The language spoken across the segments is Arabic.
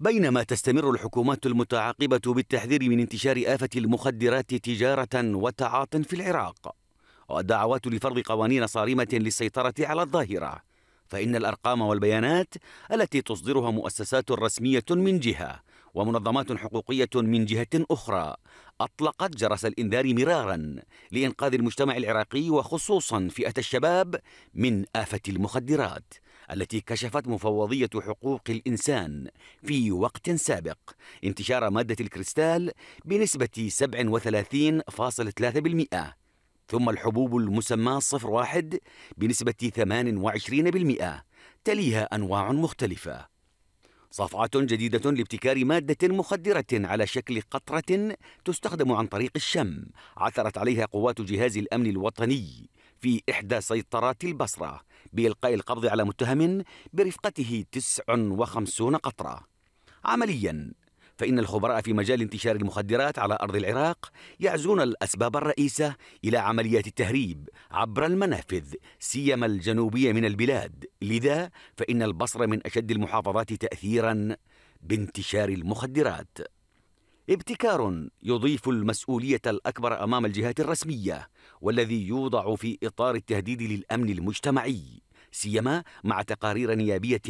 بينما تستمر الحكومات المتعاقبة بالتحذير من انتشار آفة المخدرات تجارة وتعاط في العراق والدعوات لفرض قوانين صارمة للسيطرة على الظاهرة فإن الأرقام والبيانات التي تصدرها مؤسسات رسمية من جهة ومنظمات حقوقية من جهة أخرى أطلقت جرس الإنذار مرارا لإنقاذ المجتمع العراقي وخصوصا فئة الشباب من آفة المخدرات التي كشفت مفوضية حقوق الإنسان في وقت سابق انتشار مادة الكريستال بنسبة 37.3% ثم الحبوب المسماة صفر واحد بنسبة 28% تليها أنواع مختلفة صفعة جديدة لابتكار مادة مخدرة على شكل قطرة تستخدم عن طريق الشم عثرت عليها قوات جهاز الأمن الوطني في إحدى سيطرات البصرة بإلقاء القبض على متهم برفقته 59 قطرة عملياً فإن الخبراء في مجال انتشار المخدرات على أرض العراق يعزون الأسباب الرئيسة إلى عمليات التهريب عبر المنافذ سيما الجنوبية من البلاد لذا فإن البصرة من أشد المحافظات تأثيراً بانتشار المخدرات ابتكار يضيف المسؤوليه الاكبر امام الجهات الرسميه والذي يوضع في اطار التهديد للامن المجتمعي سيما مع تقارير نيابيه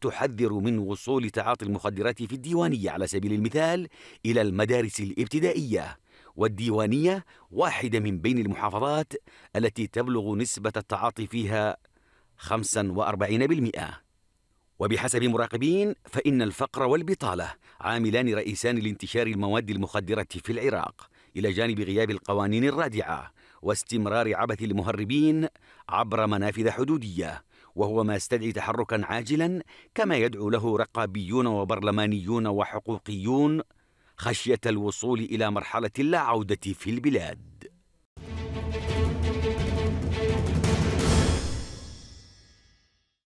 تحذر من وصول تعاطي المخدرات في الديوانيه على سبيل المثال الى المدارس الابتدائيه والديوانيه واحده من بين المحافظات التي تبلغ نسبه التعاطي فيها 45% وبحسب مراقبين فإن الفقر والبطالة عاملان رئيسان لانتشار المواد المخدرة في العراق إلى جانب غياب القوانين الرادعة واستمرار عبث المهربين عبر منافذ حدودية وهو ما استدعي تحركا عاجلا كما يدعو له رقابيون وبرلمانيون وحقوقيون خشية الوصول إلى مرحلة لا عودة في البلاد